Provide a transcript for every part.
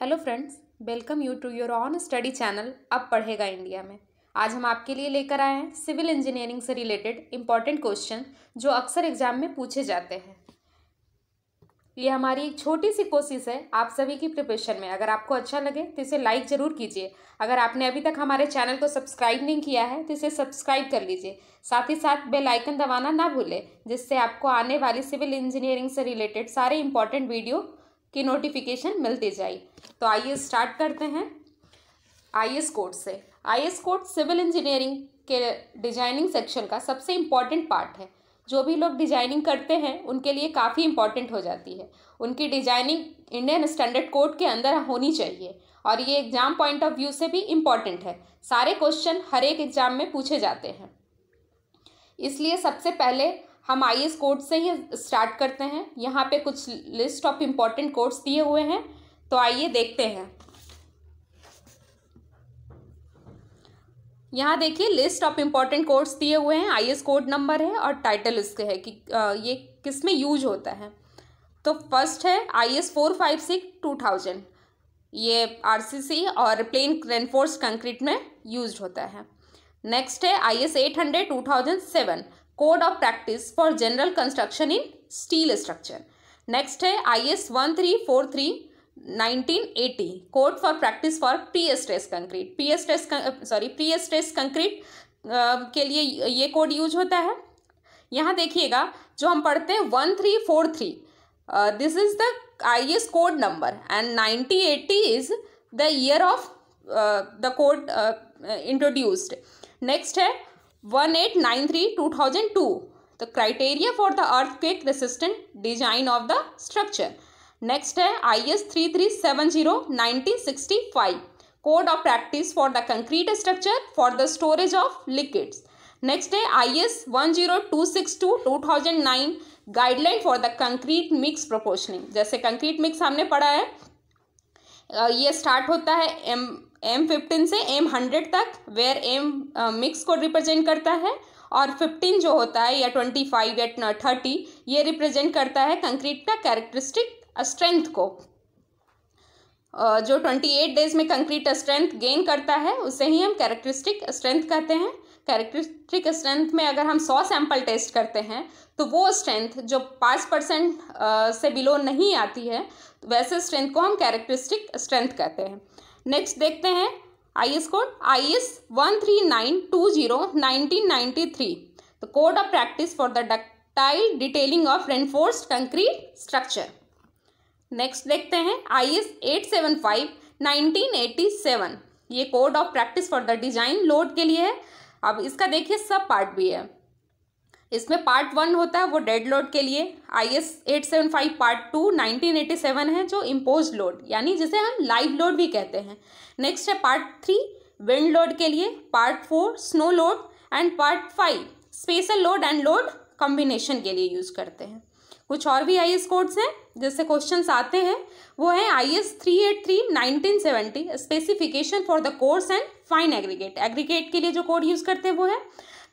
Hello friends welcome you to your own study channel अब पढ़ेगा India में आज हम आपके लिए लेकर आए हैं सिविल इंजीनियरिंग से रिलेटेड इम्पॉर्टेंट क्वेश्चन जो अक्सर एग्जाम में पूछे जाते हैं ये हमारी एक छोटी सी कोशिश है आप सभी की प्रिपरेशन में अगर आपको अच्छा लगे तो इसे लाइक ज़रूर कीजिए अगर आपने अभी तक हमारे चैनल को सब्सक्राइब नहीं किया है तो इसे सब्सक्राइब कर लीजिए साथ ही साथ बेल आइकन दबाना ना भूलें जिससे आपको आने वाली सिविल इंजीनियरिंग से रिलेटेड सारे इंपॉर्टेंट वीडियो की नोटिफिकेशन मिलती जाए तो आइए स्टार्ट करते हैं आई एस कोड से I S code civil engineering के डिजाइनिंग सेक्शन का सबसे इम्पॉर्टेंट पार्ट है जो भी लोग डिजाइनिंग करते हैं उनके लिए काफ़ी इम्पॉर्टेंट हो जाती है उनकी डिजाइनिंग इंडियन स्टैंडर्ड कोड के अंदर होनी चाहिए और ये एग्ज़ाम पॉइंट ऑफ व्यू से भी इम्पॉर्टेंट है सारे क्वेश्चन हर एक एग्ज़ाम में पूछे जाते हैं इसलिए सबसे पहले हम आई कोड से ही स्टार्ट करते हैं यहाँ पे कुछ लिस्ट ऑफ इम्पॉर्टेंट कोड्स दिए हुए हैं तो आइए देखते हैं यहाँ देखिए लिस्ट ऑफ इम्पॉर्टेंट कोड्स दिए हुए हैं आई कोड नंबर है और टाइटल इसके है कि ये किस में यूज होता है तो फर्स्ट है I S four five six two thousand ये सी और प्लेन रेनफोर्स कंक्रीट में यूज होता है नेक्स्ट है I S eight hundred two thousand seven code of practice for general construction in steel structure next है I S one three four three nineteen eighty code for practice for pre stress concrete P stress sorry pre stress concrete के लिए ये code use होता है यहाँ देखिएगा जो हम पढ़ते हैं one three four three this is the I S code number and ninety eighty is the year of the code introduced next है one eight nine three two thousand two the criteria for the earthquake resistant design of the structure next है I S three three seven zero nineteen sixty five code of practice for the concrete structure for the storage of liquids next है I S one zero two six two two thousand nine guideline for the concrete mix proportioning जैसे concrete mix हमने पढ़ा है ये start होता है M M fifteen से M hundred तक वेयर एम मिक्स को रिप्रेजेंट करता है और फिफ्टीन जो होता है या ट्वेंटी फाइव या थर्टी ये रिप्रेजेंट करता है कंक्रीट का कैरेक्टरिस्टिक स्ट्रेंथ को uh, जो ट्वेंटी एट डेज में कंक्रीट स्ट्रेंथ गेन करता है उसे ही हम कैरेक्टरिस्टिक स्ट्रेंथ कहते हैं कैरेक्टरिस्टिक स्ट्रेंथ में अगर हम सौ सैंपल टेस्ट करते हैं तो वो स्ट्रेंथ जो पाँच परसेंट uh, से बिलो नहीं आती है तो वैसे स्ट्रेंथ को हम कैरेक्टरिस्टिक स्ट्रेंथ कहते हैं नेक्स्ट देखते हैं I S code I S one three nine two zero nineteen ninety three the code of practice for the ductile detailing of reinforce concrete structure next देखते हैं I S eight seven five nineteen eighty seven ये code of practice for the design load के लिए है अब इसका देखिए सब पार्ट भी है इसमें पार्ट वन होता है वो डेड लोड के लिए I S eight seven five part two nineteen eighty seven है जो इम्पोज लोड यानी जिसे हम लाइव लोड भी कहते हैं नेक्स्ट है पार्ट थ्री विंड लोड के लिए part four snow load and part five special load and load combination के लिए यूज़ करते हैं कुछ और भी आई एस कोड्स हैं जिससे क्वेश्चन आते हैं वो है I S three eight three nineteen seventy specification for the coarse and fine aggregate aggregate के लिए जो कोड यूज़ करते हैं वो है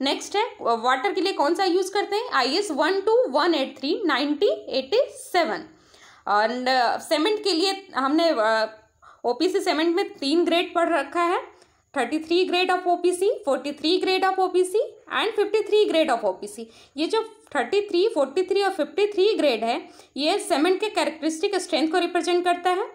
नेक्स्ट है वाटर के लिए कौन सा यूज करते हैं I S one two one eight three ninety eighty seven and cement के लिए हमने ओपीसी uh, सीमेंट में तीन ग्रेड पढ़ रखा है thirty three grade of OPC forty three grade of OPC and fifty three grade of OPC ये जो थर्टी थ्री फोर्टी थ्री और फिफ्टी थ्री ग्रेड है ये सीमेंट के कैरेक्टरिस्टिक स्ट्रेंथ को रिप्रेजेंट करता है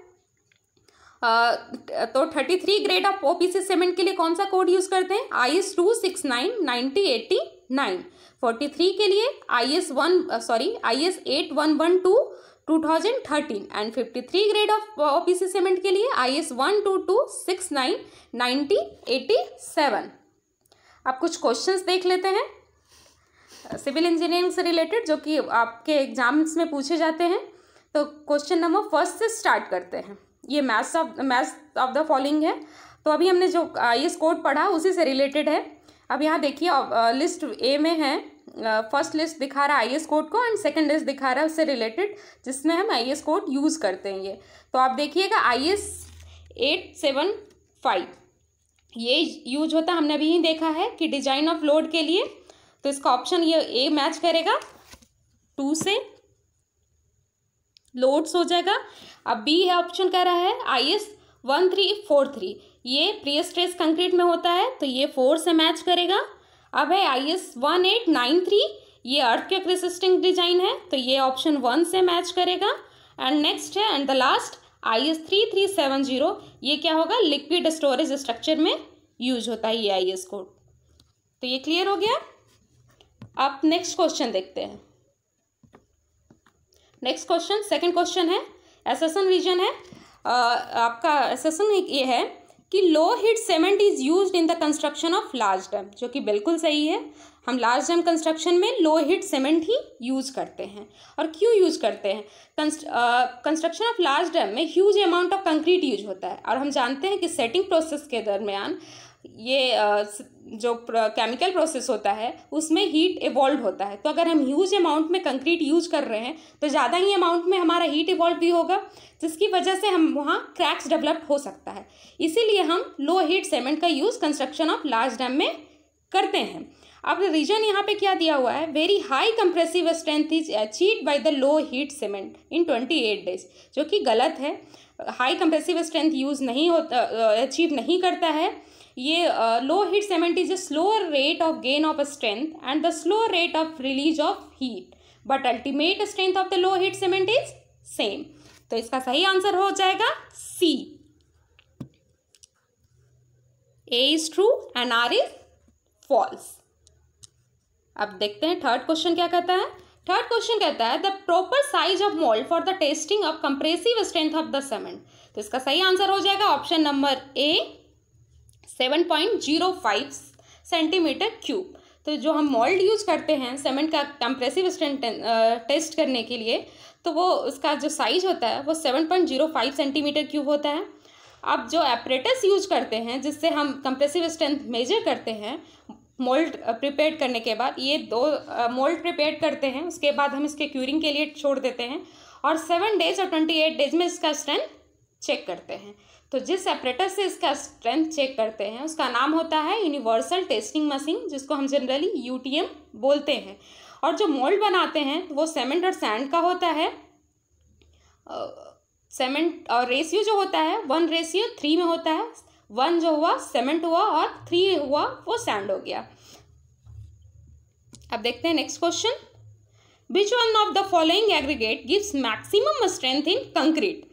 तो thirty three grade of O P C cement के लिए कौन सा कोड यूज़ करते हैं I S two six nine ninety eighty nine forty three के लिए I S one sorry I S eight one one two two thousand thirteen and fifty three grade of O P C cement के लिए I S one two two six nine ninety eighty seven अब कुछ question देख लेते हैं civil engineering से related जो कि आपके एग्जाम्स में पूछे जाते हैं तो क्वेश्चन नंबर फर्स्ट से स्टार्ट करते हैं ये maths of maths of the following है तो अभी हमने जो आई एस पढ़ा उसी से रिलेटेड है अब यहाँ देखिए लिस्ट ए में है फर्स्ट लिस्ट दिखा रहा है आई एस कोड को एंड सेकेंड लिस्ट दिखा रहा है उससे रिलेटेड जिसमें हम आई एस कोड यूज़ करते हैं ये तो आप देखिएगा I S eight seven five ये यूज होता हमने अभी ही देखा है कि डिजाइन ऑफ लोड के लिए तो इसका ऑप्शन ये ए मैच करेगा टू से लोड्स हो जाएगा अब बी है ऑप्शन कह रहा है I S one three four three ये प्री स्ट्रेस कंक्रीट में होता है तो ये फोर से मैच करेगा अब है I S one eight nine three ये अर्थ के रेसिस्टिंग डिजाइन है तो ये ऑप्शन वन से मैच करेगा एंड नेक्स्ट है and the last I S three three seven zero ये क्या होगा लिक्विड स्टोरेज स्ट्रक्चर में यूज होता है ये आई एस कोड तो ये क्लियर हो गया अब नेक्स्ट क्वेश्चन देखते हैं नेक्स्ट क्वेश्चन सेकंड क्वेश्चन है एसेसन रीजन है uh, आपका एसेसन ये है कि low heat cement is use in the construction of large dam जो कि बिल्कुल सही है हम लार्ज डैम कंस्ट्रक्शन में लो हिट सीमेंट ही यूज़ करते हैं और क्यों यूज़ करते हैं कंस्ट्रक्शन ऑफ लार्ज डैम में huge amount of concrete use होता है और हम जानते हैं कि सेटिंग प्रोसेस के दरमियान ये जो केमिकल प्रोसेस होता है उसमें हीट इवॉल्व होता है तो अगर हम ह्यूज अमाउंट में कंक्रीट यूज कर रहे हैं तो ज़्यादा ही अमाउंट में हमारा हीट इवॉल्व भी होगा जिसकी वजह से हम वहाँ क्रैक्स डेवलप हो सकता है इसीलिए हम लो हीट सीमेंट का use construction of large dam में करते हैं अब रीजन यहाँ पे क्या दिया हुआ है very high compressive strength is achieve by the low heat cement in twenty eight days जो कि गलत है हाई कंप्रेसिव स्ट्रेंथ यूज़ नहीं होता अचीव नहीं करता है ये low heat cement is a slower rate of gain of strength and the slower rate of release of heat but ultimate strength of the low heat cement is same तो इसका सही answer हो जाएगा C A is true and R is false अब देखते हैं third question क्या कहता है थर्ड क्वेश्चन कहता है the proper size of mould for the testing of compressive strength of the cement तो इसका सही आंसर हो जाएगा option number A seven point zero five centimetre cube तो जो हम मोल्ड यूज़ करते हैं सीमेंट का कंप्रेसिव स्ट्रेंथ टेस्ट करने के लिए तो वो उसका जो साइज होता है वो seven point zero five centimetre cube होता है अब जो एपरेटस यूज करते हैं जिससे हम कंप्रेसिव स्ट्रेंथ मेजर करते हैं मोल्ड प्रिपेयर करने के बाद ये दो मोल्ड प्रिपेयर करते हैं उसके बाद हम इसके क्यूरिंग के लिए छोड़ देते हैं और सेवन डेज और ट्वेंटी एट डेज में इसका स्ट्रेंथ चेक करते हैं तो जिस एपरेटर से इसका स्ट्रेंथ चेक करते हैं उसका नाम होता है यूनिवर्सल टेस्टिंग मशीन जिसको हम जनरली यूटीएम बोलते हैं और जो मोल्ड बनाते हैं वो सीमेंट और सैंड का होता है सीमेंट और रेशियो जो होता है वन रेशियो थ्री में होता है वन जो हुआ सीमेंट हुआ और थ्री हुआ वो सैंड हो गया अब देखते हैं next question which one of the following aggregate gives maximum strength in concrete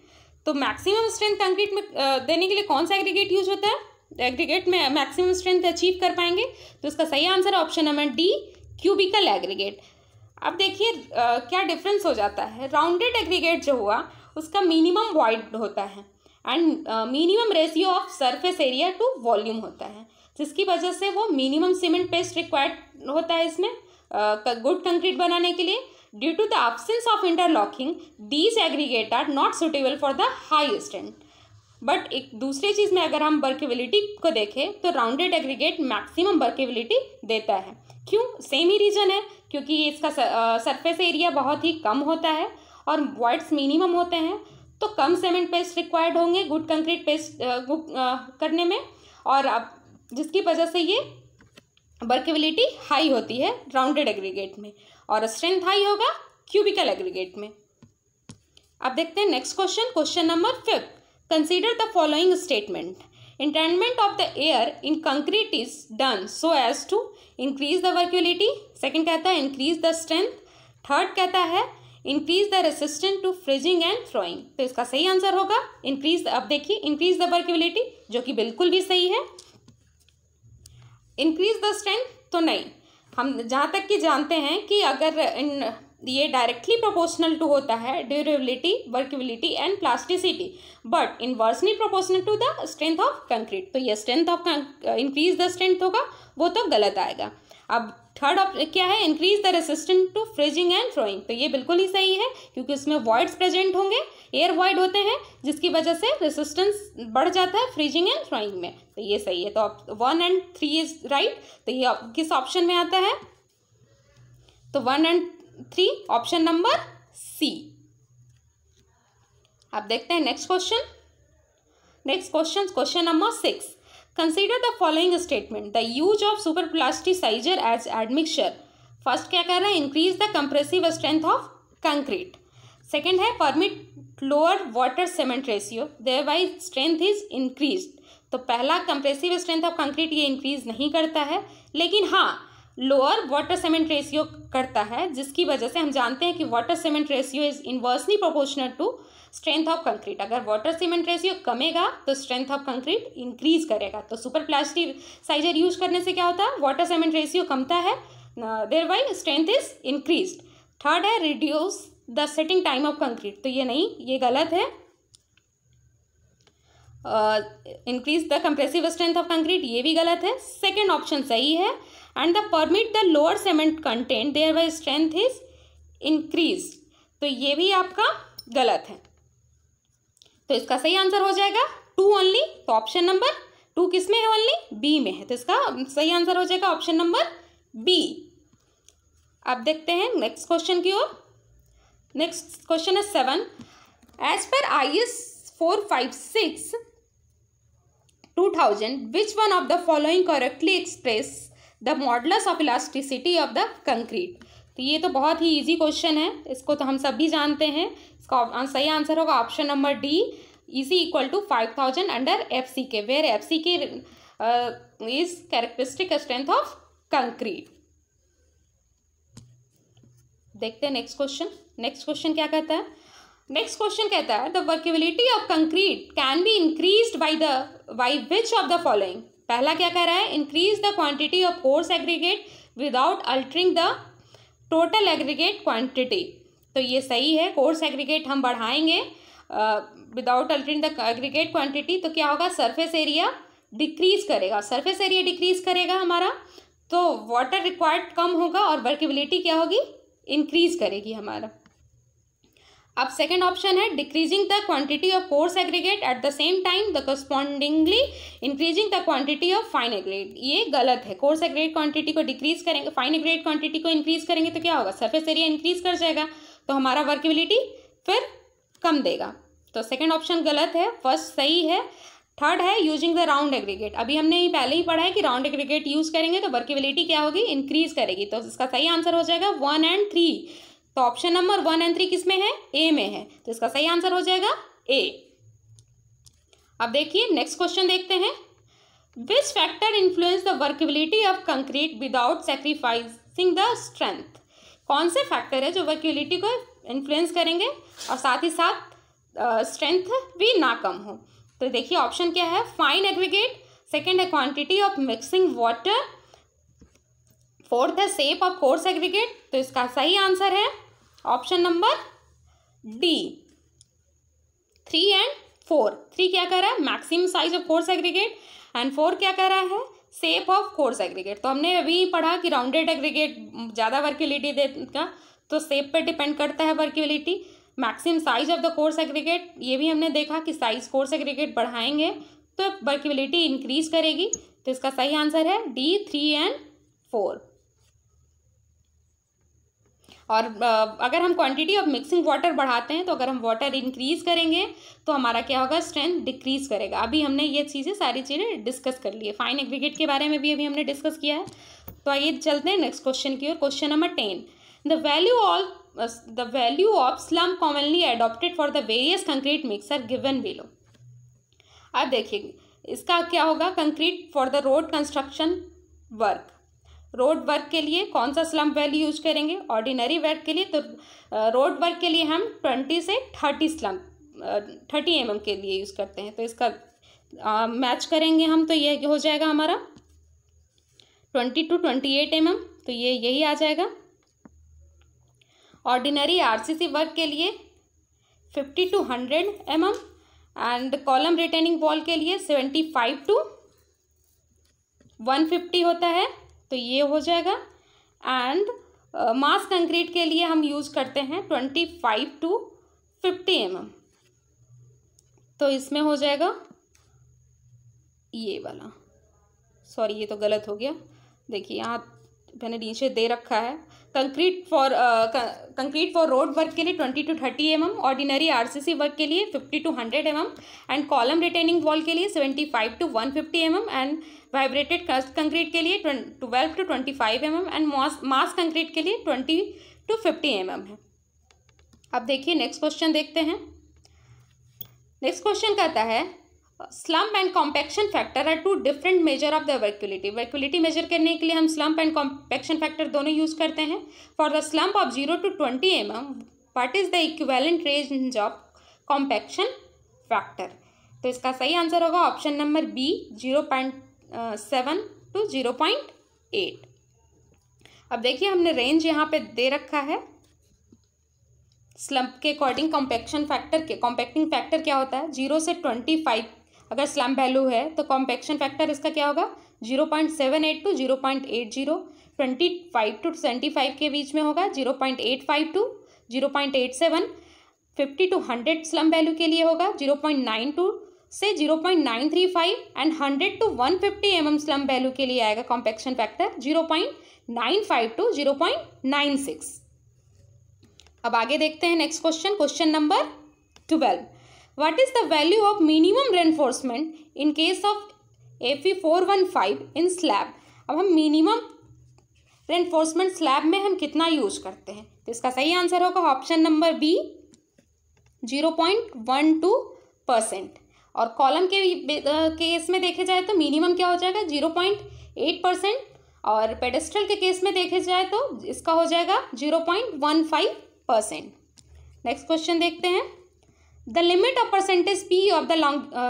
तो मैक्सिमम स्ट्रेंथ कंक्रीट में देने के लिए कौन सा एग्रीगेट यूज होता है एग्रीगेट में मैक्सिमम स्ट्रेंथ अचीव कर पाएंगे तो इसका सही answer option number D cubical aggregate अब देखिए क्या डिफरेंस हो जाता है राउंडेड एग्रीगेट जो हुआ उसका मिनिमम वाइड होता है and minimum ratio of surface area to volume होता है जिसकी वजह से वो मिनिमम सीमेंट पेस्ट रिक्वायर्ड होता है इसमें गुड uh, कंक्रीट बनाने के लिए Due to the absence of interlocking, these aggregate are not suitable for the high strength. But एक दूसरी चीज़ में अगर हम बर्केबिलिटी को देखें तो राउंडेड एग्रीगेट मैक्सिमम बर्केबिलिटी देता है क्यों सेम ही रीजन है क्योंकि इसका सरफेस एरिया बहुत ही कम होता है और वाइड्स मिनिमम होते हैं तो कम सीमेंट पेस्ट रिक्वायर्ड होंगे गुड कंक्रीट पेस्ट करने में और अब जिसकी वजह से ये वर्केबिलिटी हाई होती है राउंडेड एग्रीगेट में और स्ट्रेंथ हाई होगा क्यूबिकल एग्रीगेट में अब देखते हैं next question question number fifth consider the following statement entrainment of the air in concrete is done so as to increase the workability second कहता है इंक्रीज द स्ट्रेंथ थर्ड कहता है increase the resistant to freezing and thawing तो इसका सही answer होगा increase अब देखिए इंक्रीज द वर्क्यूलिटी जो कि बिल्कुल भी सही है इंक्रीज द स्ट्रेंथ तो नहीं हम जहाँ तक कि जानते हैं कि अगर इन ये डायरेक्टली प्रोपोर्शनल टू होता है durability workability and plasticity but inversely proportional to the strength of concrete तो ये strength of increase the strength होगा वो तो गलत आएगा अब थर्ड ऑप्शन क्या है increase the resistant to freezing and thawing तो ये बिल्कुल ही सही है क्योंकि उसमें वॉइड्स प्रेजेंट होंगे एयर वॉइड होते हैं जिसकी वजह से रेसिस्टेंस बढ़ जाता है फ्रिजिंग एंड थ्रोइंग में तो ये सही है तो one and three is right तो ये किस ऑप्शन में आता है तो one and three option number C आप देखते हैं next question next question question number six consider the following statement the use of super plasticiser as admixture first क्या कर रहा है increase the compressive strength of concrete second है permit lower water cement ratio there by strength is increase तो पहला compressive strength of concrete ये increase नहीं करता है लेकिन हाँ लोअर वाटर सीमेंट रेशियो करता है जिसकी वजह से हम जानते हैं कि water cement ratio is inversely proportional to strength of concrete अगर वाटर सीमेंट रेशियो कमेगा तो स्ट्रेंथ ऑफ कंक्रीट इंक्रीज करेगा तो सुपर प्लास्टिक साइजर यूज करने से क्या होता है वाटर सीमेंट रेशियो कमता है there by strength is increase third है reduce the setting time of concrete तो ये नहीं ये गलत है increase the compressive strength of concrete ये भी गलत है सेकेंड ऑप्शन सही है and the permit the lower cement content there by strength is increase तो ये भी आपका गलत है तो इसका सही आंसर हो जाएगा टू ओनली तो ऑप्शन नंबर टू किस में है ओनली बी में है तो इसका सही आंसर हो जाएगा ऑप्शन नंबर बी अब देखते हैं नेक्स्ट क्वेश्चन की ओर नेक्स्ट क्वेश्चन है सेवन एज पर I S four five six two thousand which one of the following correctly express the modulus of elasticity of the concrete तो ये तो बहुत ही इजी क्वेश्चन है इसको तो हम सभी जानते हैं इसका सही आंसर होगा option number D E C equal to five thousand under F C K where F C K is characteristic strength of concrete देखते हैं नेक्स्ट क्वेश्चन नेक्स्ट क्वेश्चन क्या कहता है नेक्स्ट क्वेश्चन कहता है the workability of concrete can be increase by the by which of the following पहला क्या कह रहा है increase the quantity of coarse aggregate without altering the total aggregate quantity तो ये सही है कोर्स एग्रीगेट हम बढ़ाएंगे without altering the aggregate quantity तो क्या होगा सरफेस एरिया डिक्रीज करेगा सरफेस एरिया डिक्रीज करेगा हमारा तो वाटर रिक्वायर्ड कम होगा और वर्केबिलिटी क्या होगी इंक्रीज करेगी हमारा अब सेकेंड ऑप्शन है decreasing the quantity of coarse aggregate at the same time the correspondingly increasing the quantity of fine aggregate ये गलत है कोर्स एग्रेड क्वांटिटी को डिक्रीज करेंगे फाइन एग्रेड क्वांटिटी को इंक्रीज करेंगे तो क्या होगा सरफेस एरिया इंक्रीज कर जाएगा तो हमारा वर्केबिलिटी फिर कम देगा तो सेकेंड ऑप्शन गलत है फर्स्ट सही है थर्ड है यूजिंग द राउंड एग्रीगेट अभी हमने ही पहले ही पढ़ा है कि राउंड एग्रीगेट यूज करेंगे तो वर्केबिलिटी क्या होगी इंक्रीज करेगी तो इसका सही आंसर हो जाएगा वन एंड थ्री तो option number one and three किसमें है ए में है तो इसका सही आंसर हो जाएगा ए अब देखिए नेक्स्ट क्वेश्चन देखते हैं which factor influence the workability of concrete without sacrificing the strength कौन से फैक्टर है जो वर्केबिलिटी को इन्फ्लुएंस करेंगे और साथ ही साथ स्ट्रेंथ भी ना कम हो तो देखिए ऑप्शन क्या है फाइन एग्रीगेट सेकेंड है quantity of mixing water fourth है सेप ऑफ कोर्स एग्रीगेट तो इसका सही आंसर है option number D three and four three क्या कह रहा है maximum size of coarse aggregate and four क्या कह रहा है सेप ऑफ कोर्स एग्रीगेट तो हमने अभी पढ़ा कि राउंडेड एग्रीगेट ज़्यादा दे का तो सेप पर डिपेंड करता है workability maximum size of the coarse aggregate ये भी हमने देखा कि साइज कोर्स एग्रीगेट बढ़ाएंगे तो वर्किबिलिटी इंक्रीज करेगी तो इसका सही आंसर है डी थ्री एंड फोर और अगर हम क्वांटिटी ऑफ मिक्सिंग वाटर बढ़ाते हैं तो अगर हम वाटर इंक्रीज़ करेंगे तो हमारा क्या होगा स्ट्रेंथ डिक्रीज़ करेगा अभी हमने ये चीज़ें सारी चीज़ें डिस्कस कर ली है फाइन एग्रीगेट के बारे में भी अभी हमने डिस्कस किया है तो आइए चलते हैं नेक्स्ट क्वेश्चन की ओर question number ten the value of the value of slump commonly adopted for the various concrete mixer given below अब देखिए इसका क्या होगा concrete for the road construction work road work के लिए कौन सा स्लम वैली यूज करेंगे ऑर्डिनरी वर्क के लिए तो रोड वर्क के लिए हम ट्वेंटी से थर्टी स्लम थर्टी एम के लिए यूज़ करते हैं तो इसका आ, मैच करेंगे हम तो ये हो जाएगा हमारा twenty to twenty eight M तो ये यही आ जाएगा ऑर्डिनरी आरसीसी वर्क के लिए fifty to hundred M and column retaining wall के लिए seventy five to one fifty होता है तो ये हो जाएगा एंड मास कंक्रीट के लिए हम यूज़ करते हैं twenty five to fifty M तो इसमें हो जाएगा ये वाला सॉरी ये तो गलत हो गया देखिए यहाँ मैंने नीचे दे रखा है concrete for concrete for road work के लिए twenty to thirty M M ordinary R C C work के लिए fifty to hundred M M and column retaining wall के लिए seventy five to one fifty M M and vibrated concrete के लिए twelve to twenty five M M and mass concrete के लिए twenty to fifty M M है अब देखिए next question देखते हैं नेक्स्ट क्वेश्चन कहता है slump and compaction factor are two different measure of the workability workability measure करने के लिए हम स्लम्प एंड कॉम्पैक्शन फैक्टर दोनों यूज करते हैं for the slump of zero to twenty M M what is the equivalent range of compaction factor तो इसका सही आंसर होगा option number B zero point seven to zero point eight अब देखिए हमने रेंज यहाँ पे दे रखा है स्लम्प के अकॉर्डिंग कॉम्पैक्शन फैक्टर के कॉम्पैक्टिंग फैक्टर क्या होता है जीरो से ट्वेंटी फाइव अगर स्लम वैल्यू है तो कॉम्पेक्शन फैक्टर इसका क्या होगा zero point seven eight to zero point eight zero twenty five to twenty five के बीच में होगा zero point eight five to zero point eight seven fifty to hundred slump value के लिए होगा जीरो पॉइंट नाइन टू से zero point nine three five and hundred to one fifty M M slump value के लिए आएगा compaction factor zero point nine five to zero point nine six अब आगे देखते हैं next question question number twelve what is the value of minimum reinforcement in case of Fe415 in slab अब हम minimum reinforcement slab में हम कितना use करते हैं तो इसका सही आंसर होगा option number B zero point one two percent और कॉलम के केस में देखे जाए तो मिनिमम क्या हो जाएगा जीरो पॉइंट एट परसेंट और पेडेस्ट्रल के केस में देखे जाए तो इसका हो जाएगा zero point one five percent next question देखते हैं the limit of percentage P of the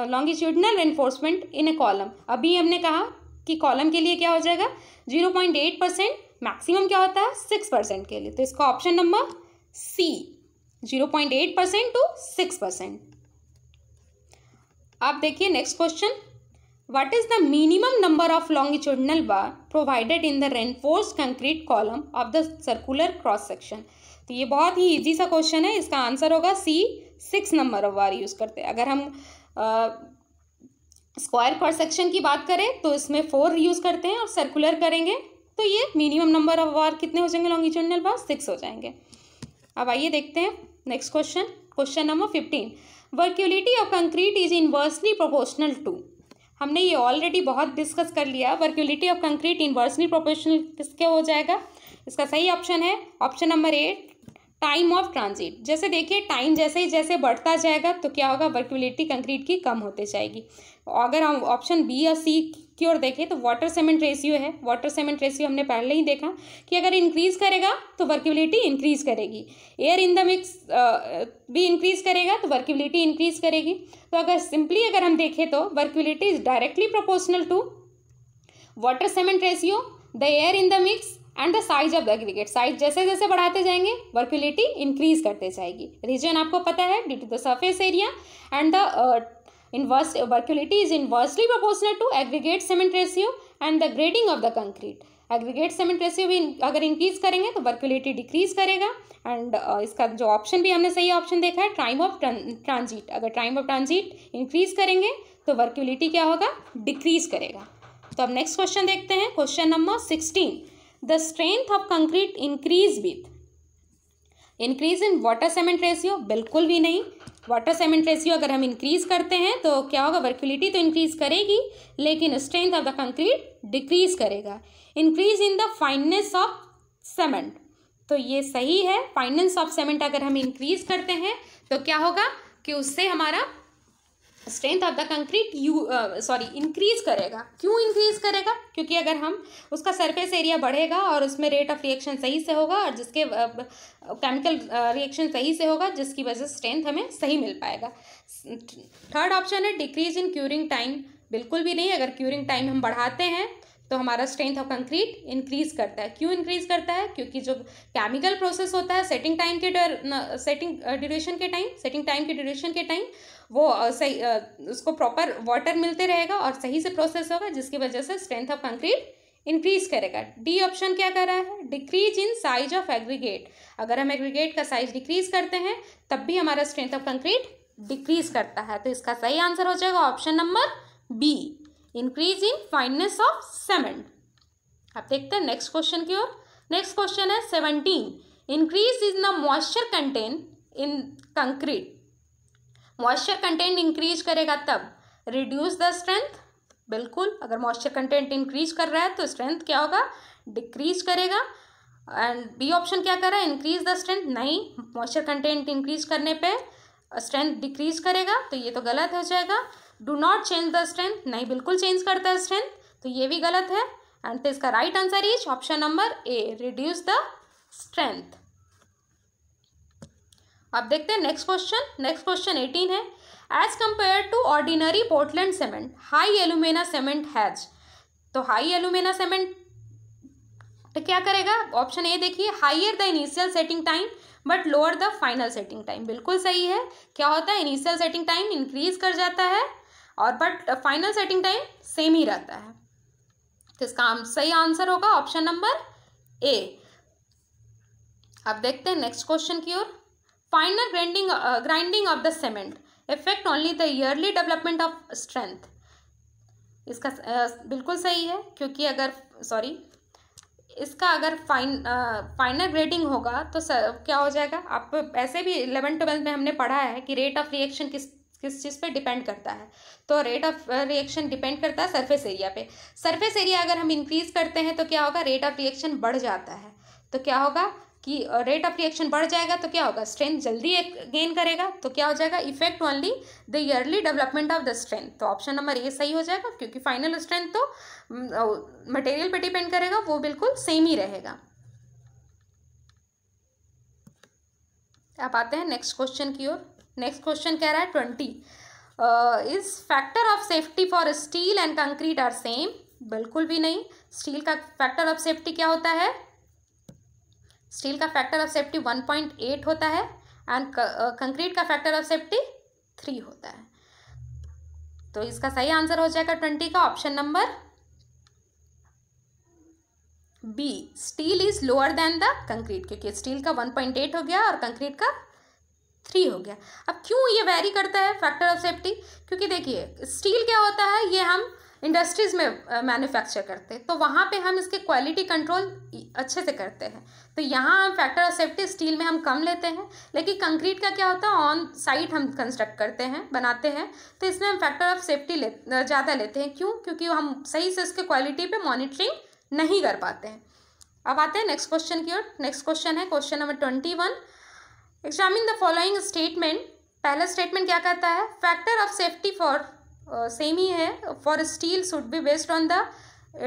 longitudinal enforcement in a column अभी हमने कहा कि कॉलम के लिए क्या हो जाएगा zero point eight percent maximum क्या होता है सिक्स परसेंट के लिए तो इसका option number C zero point eight percent to six percent आप देखिए next question what is the minimum number of longitudinal bar provided in the reinforce concrete column of the circular cross section तो ये बहुत ही easy सा question है इसका answer होगा C six number of bar use करते हैं अगर हम स्क्वायर पर सेक्शन की बात करें तो इसमें फोर यूज़ करते हैं और सर्कुलर करेंगे तो ये मिनिमम नंबर ऑफ बार कितने हो जाएंगे लॉन्गिट्यूडनल बार सिक्स हो जाएंगे अब आइए देखते हैं next question question number fifteen workability of concrete is inversely proportional to हमने ये ऑलरेडी बहुत डिस्कस कर लिया workability of concrete inversely proportional किसके हो जाएगा इसका सही ऑप्शन है option number eight time of transit जैसे देखिए टाइम जैसे ही जैसे बढ़ता जाएगा तो क्या होगा वर्कबिलिटी कंक्रीट की कम होते जाएगी अगर हम ऑप्शन बी या सी की ओर देखें तो वाटर सीमेंट रेशियो है वाटर सीमेंट रेशियो हमने पहले ही देखा कि अगर इंक्रीज करेगा तो वर्केबिलिटी इंक्रीज करेगी एयर इन द मिक्स भी इंक्रीज करेगा तो वर्केबिलिटी इंक्रीज करेगी तो अगर सिंपली अगर हम देखें तो workability is directly proportional to water cement ratio the air in the mix and the size of the aggregate size जैसे जैसे बढ़ाते जाएंगे वर्बिलिटी इंक्रीज करते जाएगी रीजन आपको पता है due to the surface area and the inverse workability is inversely proportional to aggregate cement ratio and the grading of the concrete aggregate cement ratio भी अगर इंक्रीज करेंगे तो वर्क्यूलिटी डिक्रीज करेगा एंड uh, इसका जो ऑप्शन भी हमने सही ऑप्शन देखा है टाइम ऑफ ट्रांजिट अगर टाइम ऑफ ट्रांजिट इंक्रीज करेंगे तो वर्क्यूलिटी क्या होगा डिक्रीज करेगा तो अब नेक्स्ट क्वेश्चन देखते हैं question number sixteen the strength of concrete increase with increase in water cement ratio बिल्कुल भी नहीं वाटर सीमेंट रेशियो अगर हम इंक्रीज करते हैं तो क्या होगा वर्क्यूलिटी तो इंक्रीज करेगी लेकिन strength of the concrete decrease करेगा increase in the fineness of cement तो ये सही है फाइनेंस ऑफ सीमेंट अगर हम इंक्रीज करते हैं तो क्या होगा कि उससे हमारा strength of the concrete you sorry increase करेगा क्यों इंक्रीज करेगा क्योंकि अगर हम उसका सरफेस एरिया बढ़ेगा और उसमें रेट ऑफ रिएक्शन सही से होगा और जिसके केमिकल uh, रिएक्शन uh, सही से होगा जिसकी वजह से स्ट्रेंथ हमें सही मिल पाएगा थर्ड ऑप्शन है डिक्रीज इन क्यूरिंग टाइम बिल्कुल भी नहीं अगर क्यूरिंग टाइम हम बढ़ाते हैं तो हमारा स्ट्रेंथ ऑफ कंक्रीट इंक्रीज करता है क्यों इंक्रीज करता है क्योंकि जो केमिकल प्रोसेस होता है सेटिंग टाइम के सेटिंग ड्यूरेशन uh, के टाइम सेटिंग टाइम के ड्यूरेशन के टाइम वो सही उसको प्रॉपर वाटर मिलते रहेगा और सही से प्रोसेस होगा जिसकी वजह से स्ट्रेंथ ऑफ कंक्रीट इंक्रीज करेगा डी ऑप्शन क्या कर रहा है decrease in size of aggregate अगर हम एग्रीगेट का साइज डिक्रीज करते हैं तब भी हमारा स्ट्रेंथ ऑफ कंक्रीट डिक्रीज करता है तो इसका सही आंसर हो जाएगा option number B increase in fineness of cement अब देखते हैं नेक्स्ट क्वेश्चन की ओर नेक्स्ट क्वेश्चन है seventeen increase is the moisture content in concrete moisture content increase करेगा तब रिड्यूस द स्ट्रेंथ बिल्कुल अगर मॉइस्चर कंटेंट इंक्रीज कर रहा है तो स्ट्रेंथ क्या होगा डिक्रीज करेगा एंड बी ऑप्शन क्या कर रहा है इंक्रीज द स्ट्रेंथ नहीं मॉइस्चर कंटेंट इंक्रीज करने पे स्ट्रेंथ डिक्रीज करेगा तो ये तो गलत हो जाएगा do not change the strength नहीं बिल्कुल चेंज करता है स्ट्रेंथ तो ये भी गलत है एंड तो इसका right answer is option number A reduce the strength अब देखते हैं next question next question eighteen है as compare to ordinary Portland cement high alumina cement has तो हाई एलुमिना सीमेंट तो क्या करेगा ऑप्शन ए देखिए higher the initial setting time but lower the final setting time बिल्कुल सही है क्या होता है इनिशियल सेटिंग टाइम इंक्रीज कर जाता है और but final setting time same ही रहता है तो इसका सही आंसर होगा ऑप्शन नंबर ए अब देखते हैं नेक्स्ट क्वेश्चन की ओर finer grinding, uh, grinding of the cement affect only the yearly development of strength इसका uh, बिल्कुल सही है क्योंकि अगर सॉरी इसका अगर फाइन फाइनल ग्रेडिंग होगा तो सर, क्या हो जाएगा आप ऐसे भी इलेवन ट्वेल्थ में हमने पढ़ा है कि रेट ऑफ रिएक्शन किस किस चीज़ पे डिपेंड करता है तो रेट ऑफ रिएक्शन डिपेंड करता है सरफेस एरिया पे सरफेस एरिया अगर हम इंक्रीज करते हैं तो क्या होगा रेट ऑफ रिएक्शन बढ़ जाता है तो क्या होगा कि रेट ऑफ रिएक्शन बढ़ जाएगा तो क्या होगा स्ट्रेंथ जल्दी गेन करेगा तो क्या हो जाएगा effect only the early development of the strength तो ऑप्शन नंबर ए सही हो जाएगा क्योंकि फाइनल स्ट्रेंथ तो मटेरियल पे डिपेंड करेगा वो बिल्कुल सेम ही रहेगा आप आते हैं नेक्स्ट क्वेश्चन की ओर नेक्स्ट क्वेश्चन कह रहा है twenty is factor of safety for steel and concrete are same बिल्कुल भी नहीं स्टील का फैक्टर ऑफ सेफ्टी क्या होता है स्टील का factor of safety one point eight होता है एंड कंक्रीट का फैक्टर ऑफ सेफ्टी थ्री होता है तो इसका सही आंसर हो जाएगा ट्वेंटी का option number B steel is lower than the concrete क्योंकि स्टील का वन पॉइंट एट हो गया और कंक्रीट का थ्री हो गया अब क्यों ये वेरी करता है फैक्टर ऑफ सेफ्टी क्योंकि देखिए स्टील क्या होता है ये हम इंडस्ट्रीज़ में मैन्युफैक्चर करते तो वहाँ पे हम इसके क्वालिटी कंट्रोल अच्छे से करते हैं तो यहाँ हम फैक्टर ऑफ सेफ्टी स्टील में हम कम लेते हैं लेकिन कंक्रीट का क्या होता है ऑन साइट हम कंस्ट्रक्ट करते हैं बनाते हैं तो इसमें हम फैक्टर ऑफ सेफ्टी ले ज़्यादा लेते हैं क्यों क्योंकि हम सही से उसके क्वालिटी पर मॉनिटरिंग नहीं कर पाते हैं अब आते हैं नेक्स्ट क्वेश्चन की ओर नेक्स्ट क्वेश्चन है question number twenty one examine the following statement पहला स्टेटमेंट क्या कहता है factor of safety for same ही है for steel should be based on the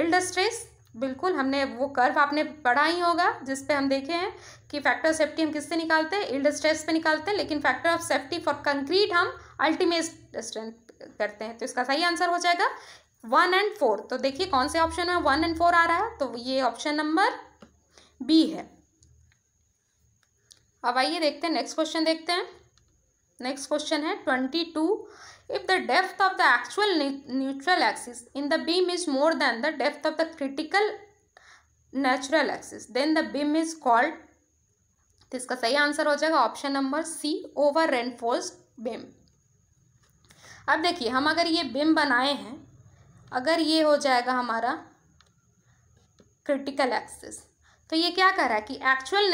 yield stress बिल्कुल हमने वो कर्व आपने पढ़ा ही होगा जिस पे हम देखे हैं कि फैक्टर ऑफ सेफ्टी हम किससे निकालते हैं इल्ड स्ट्रेस पे निकालते हैं लेकिन factor of safety for concrete हम अल्टीमेट स्ट्रेंथ करते हैं तो इसका सही आंसर हो जाएगा वन एंड फोर तो देखिए कौन से ऑप्शन में वन एंड फोर आ रहा है तो ये ऑप्शन नंबर बी है अब आइए देखते हैं नेक्स्ट क्वेश्चन देखते हैं नेक्स्ट क्वेश्चन है twenty two if the depth of the actual neutral axis in the beam is more than the depth of the critical natural axis then the beam is called तो इसका सही answer हो जाएगा option number C over reinforce beam अब देखिए हम अगर ये बिम बनाए हैं अगर ये हो जाएगा हमारा क्रिटिकल एक्सिस तो ये क्या कर रहा है कि actual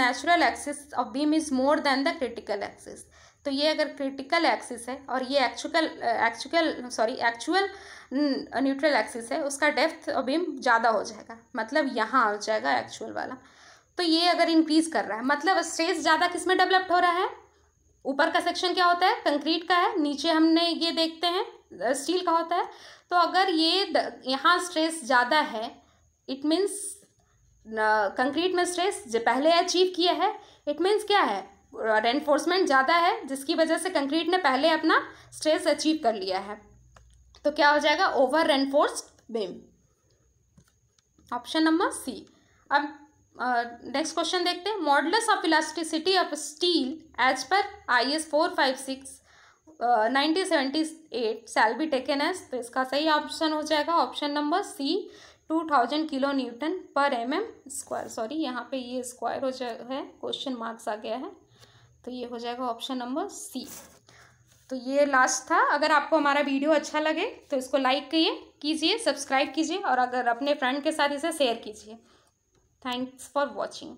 natural axis of beam is more than the critical axis तो ये अगर क्रिटिकल एक्सिस है और ये actual actual sorry actual neutral axis है उसका डेप्थ और बीम ज़्यादा हो जाएगा मतलब यहाँ हो जाएगा एक्चुअल वाला तो ये अगर इंक्रीज कर रहा है मतलब स्ट्रेस ज़्यादा किस में डेवलप्ड हो रहा है ऊपर का सेक्शन क्या होता है कंक्रीट का है नीचे हमने ये देखते हैं स्टील का होता है तो अगर ये यहाँ स्ट्रेस ज़्यादा है इट मीन्स कंक्रीट में स्ट्रेस जो पहले अचीव किया है इट मीन्स क्या है रेनफोर्समेंट ज़्यादा है जिसकी वजह से कंक्रीट ने पहले अपना स्ट्रेस अचीव कर लिया है तो क्या हो जाएगा over reinforced beam option number C अब नेक्स्ट क्वेश्चन देखते हैं modulus of elasticity of steel as पर I S four five six nineteen seventy eight shall be taken as तो इसका सही ऑप्शन हो जाएगा option number C two thousand kilo newton per M M square sorry यहाँ पे ये square हो जाए है क्वेश्चन मार्क्स आ गया है तो ये हो जाएगा ऑप्शन नंबर सी तो ये लास्ट था अगर आपको हमारा वीडियो अच्छा लगे तो इसको लाइक करिए कीजिए सब्सक्राइब कीजिए और अगर अपने फ्रेंड के साथ इसे शेयर कीजिए थैंक्स फॉर वॉचिंग